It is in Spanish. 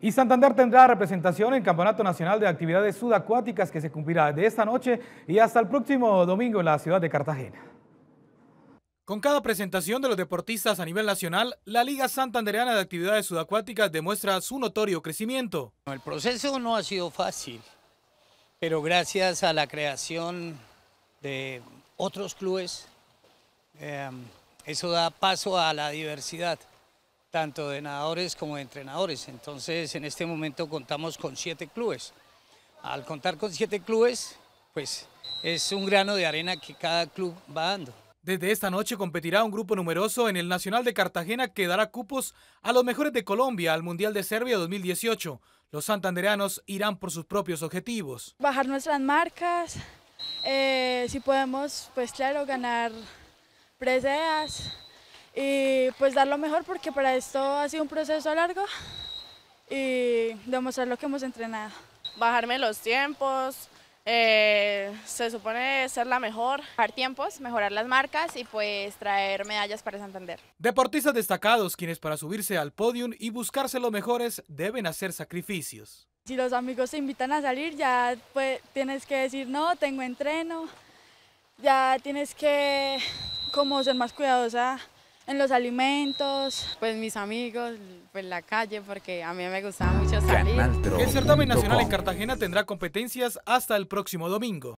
Y Santander tendrá representación en el Campeonato Nacional de Actividades Sudacuáticas que se cumplirá de esta noche y hasta el próximo domingo en la ciudad de Cartagena. Con cada presentación de los deportistas a nivel nacional, la Liga Santandereana de Actividades Sudacuáticas demuestra su notorio crecimiento. El proceso no ha sido fácil, pero gracias a la creación de otros clubes, eh, eso da paso a la diversidad tanto de nadadores como de entrenadores. Entonces, en este momento contamos con siete clubes. Al contar con siete clubes, pues es un grano de arena que cada club va dando. Desde esta noche competirá un grupo numeroso en el Nacional de Cartagena que dará cupos a los mejores de Colombia al Mundial de Serbia 2018. Los santandereanos irán por sus propios objetivos. Bajar nuestras marcas, eh, si podemos, pues claro, ganar preseas, y pues dar lo mejor porque para esto ha sido un proceso largo y demostrar lo que hemos entrenado. Bajarme los tiempos, eh, se supone ser la mejor. Bajar tiempos, mejorar las marcas y pues traer medallas para Santander. Deportistas destacados quienes para subirse al podium y buscarse lo mejores deben hacer sacrificios. Si los amigos te invitan a salir ya pues, tienes que decir no, tengo entreno, ya tienes que como ser más cuidadosa en los alimentos, pues mis amigos, pues la calle, porque a mí me gustaba mucho salir. El certamen nacional en Cartagena tendrá competencias hasta el próximo domingo.